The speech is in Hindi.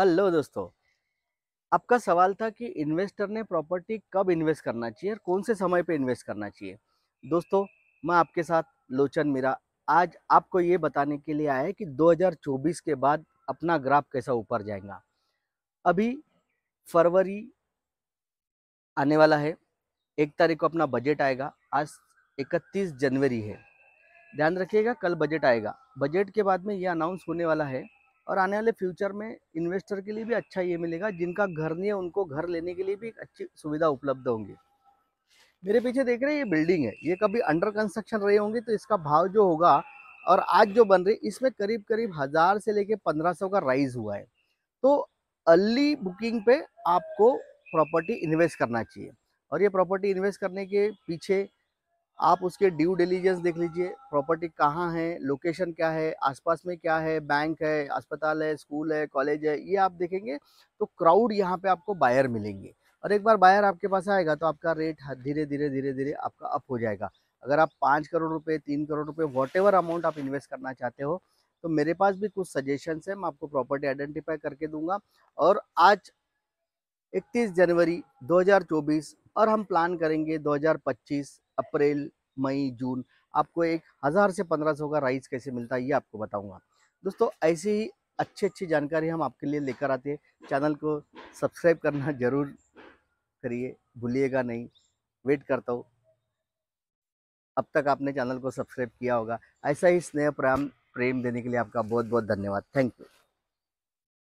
हेलो दोस्तों आपका सवाल था कि इन्वेस्टर ने प्रॉपर्टी कब इन्वेस्ट करना चाहिए और कौन से समय पे इन्वेस्ट करना चाहिए दोस्तों मैं आपके साथ लोचन मीरा आज आपको ये बताने के लिए आया है कि 2024 के बाद अपना ग्राफ कैसा ऊपर जाएगा अभी फरवरी आने वाला है एक तारीख को अपना बजट आएगा आज 31 जनवरी है ध्यान रखिएगा कल बजट आएगा बजट के बाद में ये अनाउंस होने वाला है और आने वाले फ्यूचर में इन्वेस्टर के लिए भी अच्छा ये मिलेगा जिनका घर नहीं है उनको घर लेने के लिए भी एक अच्छी सुविधा उपलब्ध होंगी मेरे पीछे देख रहे हैं ये बिल्डिंग है ये कभी अंडर कंस्ट्रक्शन रहे होंगी तो इसका भाव जो होगा और आज जो बन रही इसमें करीब करीब हज़ार से लेके पंद्रह सौ का राइज हुआ है तो अर्ली बुकिंग पे आपको प्रॉपर्टी इन्वेस्ट करना चाहिए और ये प्रॉपर्टी इन्वेस्ट करने के पीछे आप उसके ड्यू डिलीजेंस देख लीजिए प्रॉपर्टी कहाँ है लोकेशन क्या है आसपास में क्या है बैंक है अस्पताल है स्कूल है कॉलेज है ये आप देखेंगे तो क्राउड यहाँ पे आपको बायर मिलेंगे और एक बार बायर आपके पास आएगा तो आपका रेट धीरे धीरे धीरे धीरे आपका अप हो जाएगा अगर आप पाँच करोड़ रुपये तीन करोड़ रुपये वॉट अमाउंट आप इन्वेस्ट करना चाहते हो तो मेरे पास भी कुछ सजेशंस है मैं आपको प्रॉपर्टी आइडेंटिफाई करके दूंगा और आज 31 जनवरी 2024 और हम प्लान करेंगे 2025 अप्रैल मई जून आपको एक हज़ार से पंद्रह सौ का राइस कैसे मिलता है ये आपको बताऊँगा दोस्तों ऐसे ही अच्छी अच्छी जानकारी हम आपके लिए लेकर आते हैं चैनल को सब्सक्राइब करना ज़रूर करिए भूलिएगा नहीं वेट करता हूँ अब तक आपने चैनल को सब्सक्राइब किया होगा ऐसा ही स्नेह प्रेम प्रेम देने के लिए आपका बहुत बहुत धन्यवाद थैंक यू